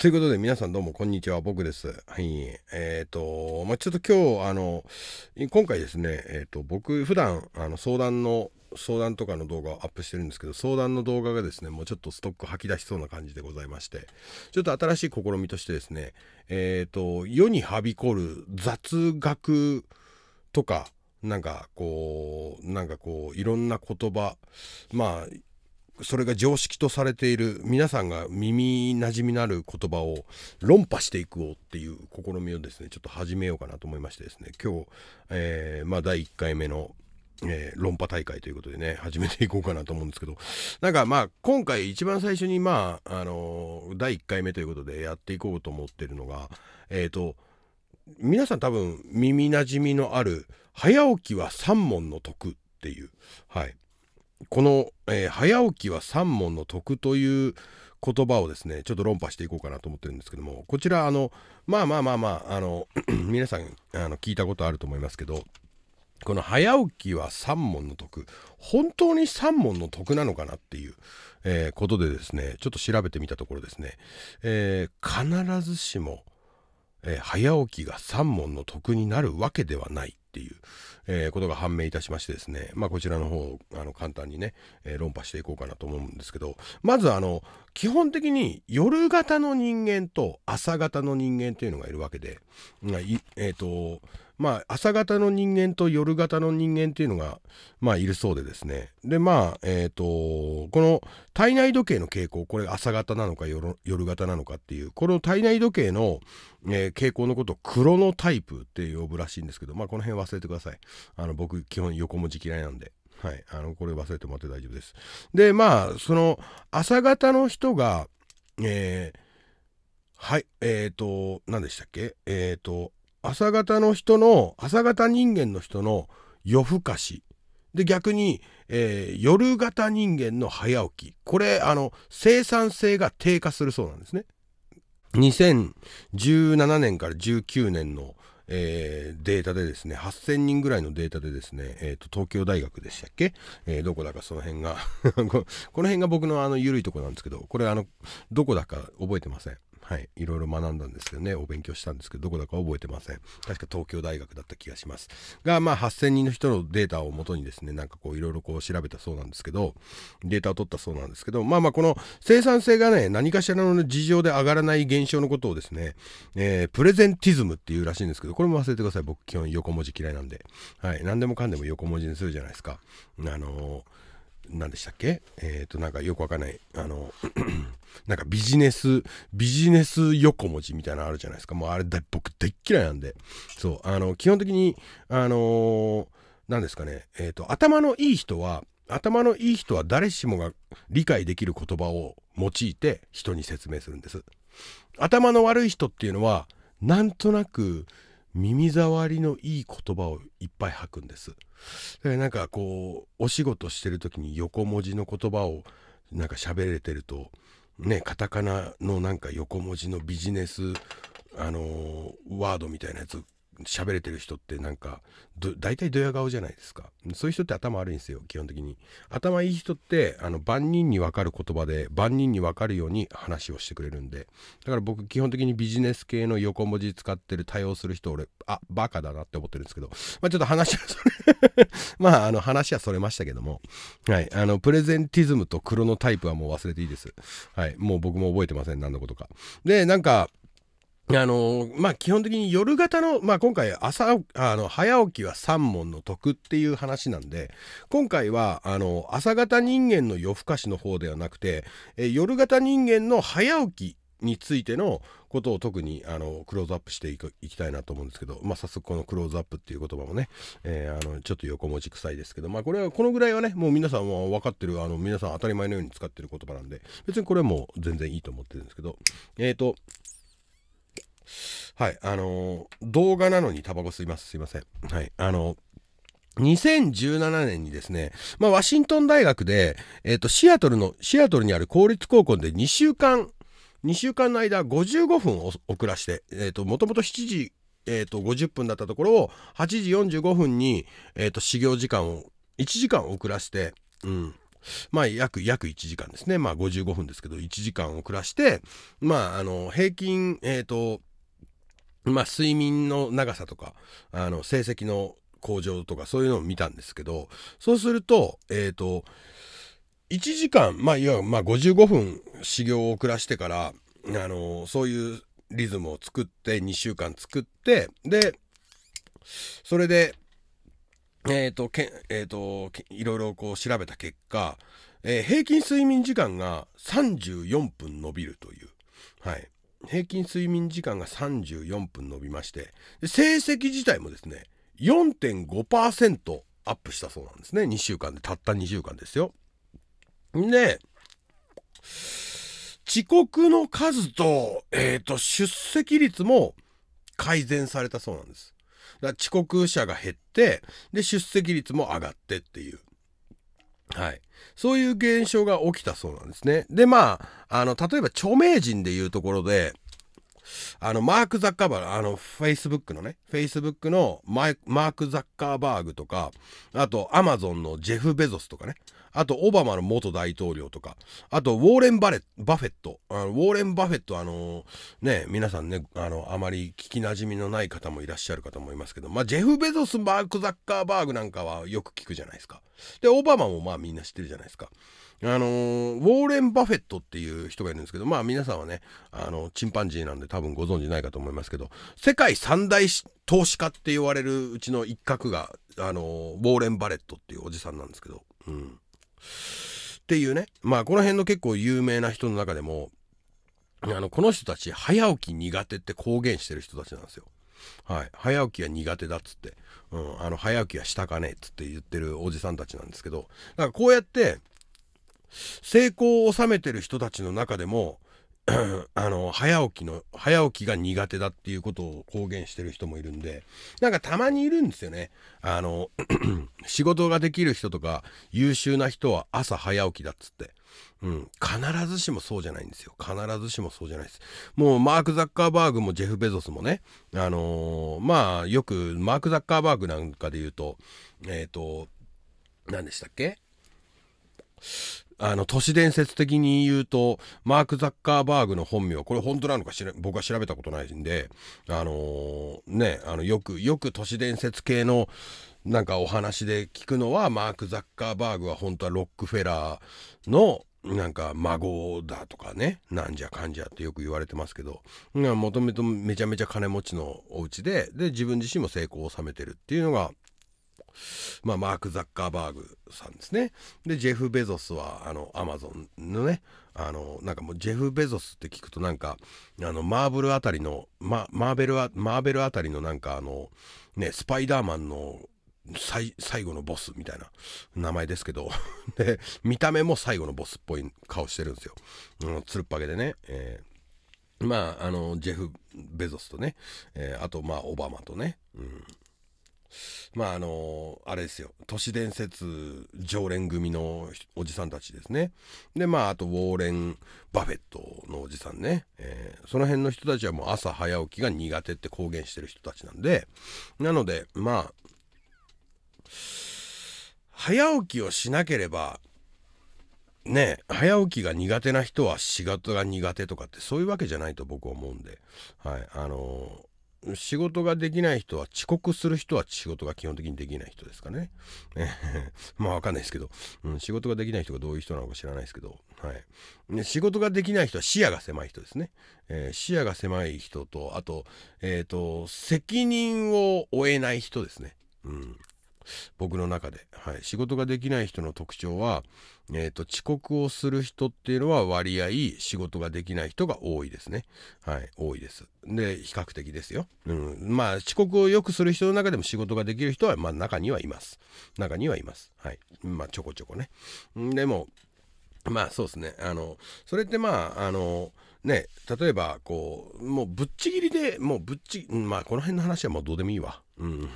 ということで皆さんどうもこんにちは、僕です。はい。えっ、ー、と、まあ、ちょっと今日、あの、今回ですね、えっ、ー、と、僕普段、あの、相談の、相談とかの動画をアップしてるんですけど、相談の動画がですね、もうちょっとストック吐き出しそうな感じでございまして、ちょっと新しい試みとしてですね、えっ、ー、と、世にはびこる雑学とか、なんかこう、なんかこう、いろんな言葉、まあ、それが常識とされている皆さんが耳なじみのある言葉を論破していくうっていう試みをですねちょっと始めようかなと思いましてですね今日、えー、まあ、第1回目の、えー、論破大会ということでね始めていこうかなと思うんですけどなんかまあ今回一番最初にまああのー、第1回目ということでやっていこうと思ってるのがえっ、と皆さん多分耳なじみのある「早起きは三問の徳っていうはいこの、えー、早起きは三問の徳という言葉をですねちょっと論破していこうかなと思ってるんですけどもこちらあのまあまあまあまああの 皆さんあの聞いたことあると思いますけどこの早起きは三問の徳本当に三問の徳なのかなっていう、えー、ことでですねちょっと調べてみたところですね、えー、必ずしも、えー、早起きが三問の徳になるわけではないっていう、えー、ことが判明いたしましてですね、まあ、こちらの方あの簡単にね、えー、論破していこうかなと思うんですけどまずあの基本的に夜型の人間と朝型の人間っていうのがいるわけで、えーとまあ、朝型の人間と夜型の人間っていうのが、まあ、いるそうでですねでまあえっ、ー、とこの体内時計の傾向これ朝型なのか夜型なのかっていうこの体内時計の、えー、傾向のことをクロノタイプって呼ぶらしいんですけど、まあ、この辺は忘れてください。あの、僕、基本横文字嫌いなんで。はい。あの、これ忘れてもらって大丈夫です。で、まあ、その、朝方の人が、えー、はい、えっ、ー、と、何でしたっけえっ、ー、と、朝方の人の、朝方人間の人の夜更かし。で、逆に、えー、夜型人間の早起き。これ、あの、生産性が低下するそうなんですね。2017年から19年のえー、データでですね8000人ぐらいのデータでですね、えーと、東京大学でしたっけ、えー、どこだかその辺が この辺が僕のあの緩いとこなんですけどこれあのどこだか覚えてませんはい、いろいろ学んだんですけどね、お勉強したんですけど、どこだか覚えてません。確か東京大学だった気がします。が、まあ、8000人の人のデータをもとにですね、なんかこう、いろいろこう調べたそうなんですけど、データを取ったそうなんですけど、まあまあ、この生産性がね、何かしらの事情で上がらない現象のことをですね、えー、プレゼンティズムっていうらしいんですけど、これも忘れてください。僕、基本横文字嫌いなんで。はい、何でもかんでも横文字にするじゃないですか。あのー何でしたっけえっ、ー、と、なんかよくわかんない、あの、なんかビジネス、ビジネス横文字みたいなのあるじゃないですか。もうあれだ、僕大っ嫌いなんで。そう、あの、基本的に、あの何ですかね、えっ、と、頭のいい人は、頭のいい人は誰しもが理解できる言葉を用いて人に説明するんです。頭の悪い人っていうのは、なんとなく、耳障りのいい言葉をいっぱい吐くんです。だからなんかこうお仕事してる時に横文字の言葉をなんか喋れてるとねカタカナのなんか横文字のビジネスあのー、ワードみたいなやつ喋れてる人ってなんか大体ドヤ顔じゃないですかそういう人って頭悪いんですよ基本的に頭いい人ってあの万人に分かる言葉で万人に分かるように話をしてくれるんでだから僕基本的にビジネス系の横文字使ってる対応する人俺あバカだなって思ってるんですけどまあちょっと話はそれ まああの話はそれましたけどもはいあのプレゼンティズムとクロノタイプはもう忘れていいですはいもう僕も覚えてません何のことかでなんかあのまあ、基本的に夜型の、まあ、今回朝あの早起きは三問の徳っていう話なんで今回はあの朝型人間の夜更かしの方ではなくてえ夜型人間の早起きについてのことを特にあのクローズアップしていくきたいなと思うんですけど、まあ、早速このクローズアップっていう言葉もね、えー、あのちょっと横文字臭いですけど、まあ、これはこのぐらいはねもう皆さんは分かってるあの皆さん当たり前のように使ってる言葉なんで別にこれも全然いいと思ってるんですけどえっ、ー、とはい、あのー、動画なのにタバコ吸います。すいません。はい、あのー2017年にですね、まあ、ワシントン大学で、えっ、ー、と、シアトルの、シアトルにある公立高校で2週間、2週間の間55分遅らして、えっ、ー、と、もともと7時、えっ、ー、と、50分だったところを、8時45分に、えっ、と、始業時間を、1時間遅らして、うん。まあ、約、約1時間ですね。まあ、55分ですけど、1時間遅らして、まあ、あの、平均、えっ、と、まあ、睡眠の長さとかあの成績の向上とかそういうのを見たんですけどそうするとえー、と1時間まあいわゆる55分修行を暮らしてからあのそういうリズムを作って2週間作ってでそれでえー、とけえー、といろいろこう調べた結果、えー、平均睡眠時間が34分伸びるというはい平均睡眠時間が34分伸びまして成績自体もですね4.5%アップしたそうなんですね2週間でたった2週間ですよ。で遅刻の数と,、えーと、出席率も改善されたそうなんです。だ遅刻者が減ってで出席率も上がってっていうはい。そういう現象が起きたそうなんですね。で、まあ、あの、例えば著名人でいうところで、あの、マーク・ザッカーバーグ、あの、フェイスブックのね、フェイスブックのママーク・ザッカーバーグとか、あと、アマゾンのジェフ・ベゾスとかね、あと、オバマの元大統領とか、あと、ウォーレン・バレバフェット、あのウォーレン・バフェット、あのね、皆さんね、あの、あまり聞きなじみのない方もいらっしゃるかと思いますけど、まあ、ジェフ・ベゾス、マーク・ザッカーバーグなんかはよく聞くじゃないですか。で、オバマもまあみんな知ってるじゃないですか。あのー、ウォーレン・バフェットっていう人がいるんですけど、まあ皆さんはね、あの、チンパンジーなんで多分ご存知ないかと思いますけど、世界三大投資家って言われるうちの一角が、あのー、ウォーレン・バレットっていうおじさんなんですけど、うん。っていうね、まあこの辺の結構有名な人の中でも、あの、この人たち早起き苦手って公言してる人たちなんですよ。はい、早起きは苦手だっつって、うん、あの早起きはしたかねえっつって言ってるおじさんたちなんですけどだからこうやって成功を収めてる人たちの中でも あの早起きの早起きが苦手だっていうことを公言してる人もいるんでなんかたまにいるんですよねあの 仕事ができる人とか優秀な人は朝早起きだっつって、うん、必ずしもそうじゃないんですよ必ずしもそうじゃないですもうマーク・ザッカーバーグもジェフ・ベゾスもねあのー、まあよくマーク・ザッカーバーグなんかで言うとえっ、ー、と何でしたっけあの、都市伝説的に言うと、マーク・ザッカーバーグの本名、これ本当なのか僕は調べたことないんで、あのー、ね、あの、よく、よく都市伝説系の、なんかお話で聞くのは、マーク・ザッカーバーグは本当はロックフェラーの、なんか孫だとかねなんじゃかんじゃってよく言われてますけどもともとめちゃめちゃ金持ちのお家でで自分自身も成功を収めてるっていうのがまあ、マーク・ザッカーバーグさんですね。で、ジェフ・ベゾスは、あの、アマゾンのね、あの、なんかもう、ジェフ・ベゾスって聞くとなんか、あの、マーブルあたりの、ま、マーベルあ、マーベルあたりのなんかあの、ね、スパイダーマンの最後のボスみたいな名前ですけど で、見た目も最後のボスっぽい顔してるんですよ。うん、つるっぱげでね。えーまあ、あの、ジェフ・ベゾスとね、えー、あと、まあ、オバマとね、うん、まああのあれですよ都市伝説常連組のおじさんたちですねでまああとウォーレン・バフェットのおじさんね、えー、その辺の人たちはもう朝早起きが苦手って公言してる人たちなんでなのでまあ早起きをしなければね早起きが苦手な人は仕事が苦手とかってそういうわけじゃないと僕は思うんで、はい、あの仕事ができない人は遅刻する人は仕事が基本的にできない人ですかね。まあわかんないですけど、うん、仕事ができない人がどういう人なのか知らないですけど、はい、仕事ができない人は視野が狭い人ですね。えー、視野が狭い人とあと,、えーと責任を負えない人ですね。うん、僕の中で、はい、仕事ができない人の特徴は、えーと、遅刻をする人っていうのは割合仕事ができない人が多いですねはい多いですで比較的ですよ、うん、まあ遅刻をよくする人の中でも仕事ができる人は、まあ、中にはいます中にはいますはいまあちょこちょこねでもまあそうですねあのそれってまああのね例えばこうもうぶっちぎりでもうぶっちまあこの辺の話はもうどうでもいいわうん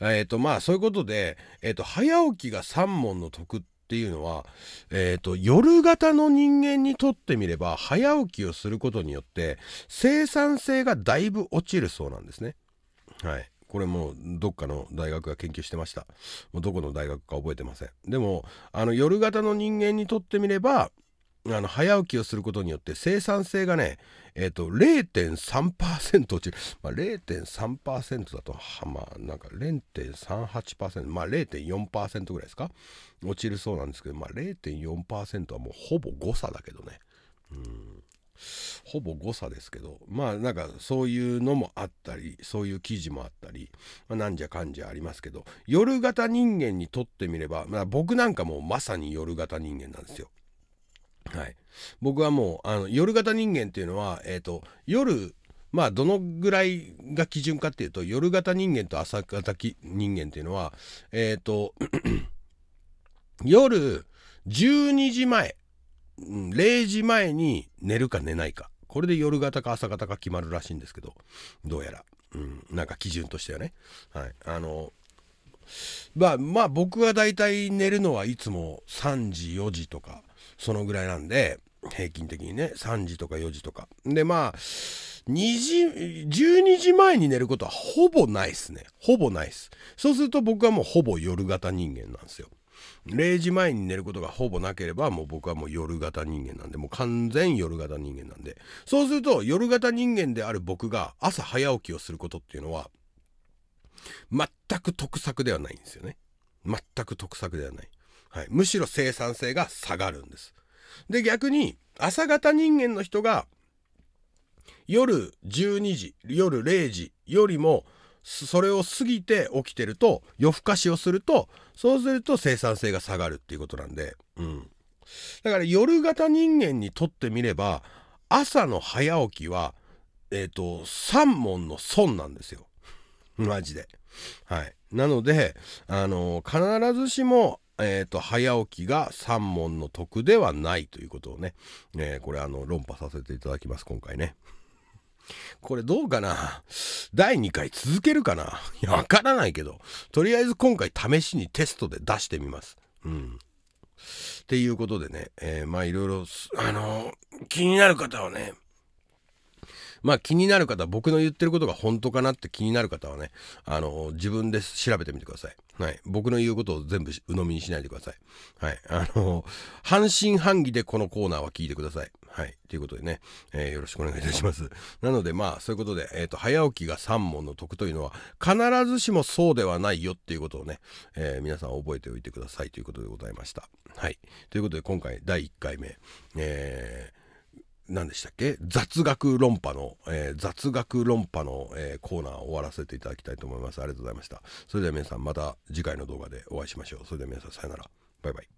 えっ、と、まあ、そういうことで、えっ、と、早起きが3問の得っていうのは、えっ、ー、と、夜型の人間にとってみれば、早起きをすることによって、生産性がだいぶ落ちるそうなんですね。はい。これもどっかの大学が研究してました。もうどこの大学か覚えてません。でも、あの、夜型の人間にとってみれば、あの早起きをすることによって生産性がね、えーと、0.3%落ちる、まあ、0.3%だとはまあなんか0.38%まあ0.4%ぐらいですか落ちるそうなんですけど、まあ、0.4%はもうほぼ誤差だけどねうんほぼ誤差ですけどまあなんかそういうのもあったりそういう記事もあったり、まあ、なんじゃかんじゃありますけど夜型人間にとってみれば、まあ、僕なんかもまさに夜型人間なんですよ。はい、僕はもうあの夜型人間っていうのは、えーと、夜まあどのぐらいが基準かっていうと夜型人間と朝型人間っていうのはえっ、ー、と夜12時前0時前に寝るか寝ないかこれで夜型か朝型か決まるらしいんですけどどうやら、うん、なんか基準としてはね、はい、あのまあまあ僕は大体寝るのはいつも3時4時とかそのぐらいなんで、平均的にね、3時とか4時とか。で、まあ、2時、12時前に寝ることはほぼないっすね。ほぼないっす。そうすると僕はもうほぼ夜型人間なんですよ。0時前に寝ることがほぼなければもう僕はもう夜型人間なんでもう完全夜型人間なんでそうすると夜型人間である僕が朝早起きをすることっていうのは全く得策ではないんですよね全く得策ではないはい、むしろ生産性が下がるんです。で逆に朝型人間の人が夜12時夜0時よりもそれを過ぎて起きてると夜更かしをするとそうすると生産性が下がるっていうことなんで、うん、だから夜型人間にとってみれば朝の早起きはえっ、ー、と3問の損なんですよマジで。はい、なので、あのー、必ずしもえーと、早起きが三問の得ではないということをね、えー、これあの論破させていただきます今回ね。これどうかな第2回続けるかないや、わからないけど、とりあえず今回試しにテストで出してみます。うん。っていうことでね、えー、まあいろいろ、あのー、気になる方はね、まあ気になる方、僕の言ってることが本当かなって気になる方はね、あのー、自分で調べてみてください。はい、僕の言うことを全部鵜呑みにしないでください。はい、あの半信半疑でこのコーナーは聞いてください。はい、ということでね、えー、よろしくお願いいたします。なのでまあそういうことで、えーと、早起きが3問の得というのは必ずしもそうではないよっていうことをね、えー、皆さん覚えておいてくださいということでございました。はい、ということで今回第1回目、え何でしたっけ雑学論破の、えー、雑学論破の、えー、コーナーを終わらせていただきたいと思います。ありがとうございました。それでは皆さんまた次回の動画でお会いしましょう。それでは皆さんさよなら。バイバイ。